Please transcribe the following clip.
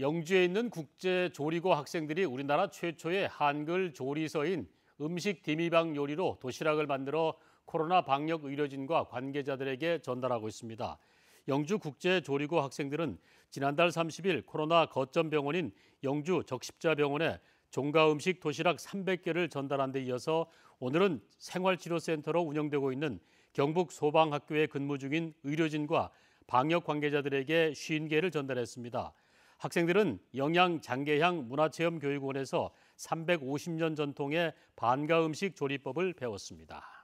영주에 있는 국제 조리고 학생들이 우리나라 최초의 한글 조리서인 음식 디미방 요리로 도시락을 만들어 코로나 방역 의료진과 관계자들에게 전달하고 있습니다. 영주 국제 조리고 학생들은 지난달 30일 코로나 거점 병원인 영주 적십자 병원에 종가 음식 도시락 300개를 전달한 데 이어서 오늘은 생활치료센터로 운영되고 있는 경북 소방학교에 근무 중인 의료진과 방역 관계자들에게 50개를 전달했습니다. 학생들은 영양장계향 문화체험교육원에서 350년 전통의 반가 음식 조리법을 배웠습니다.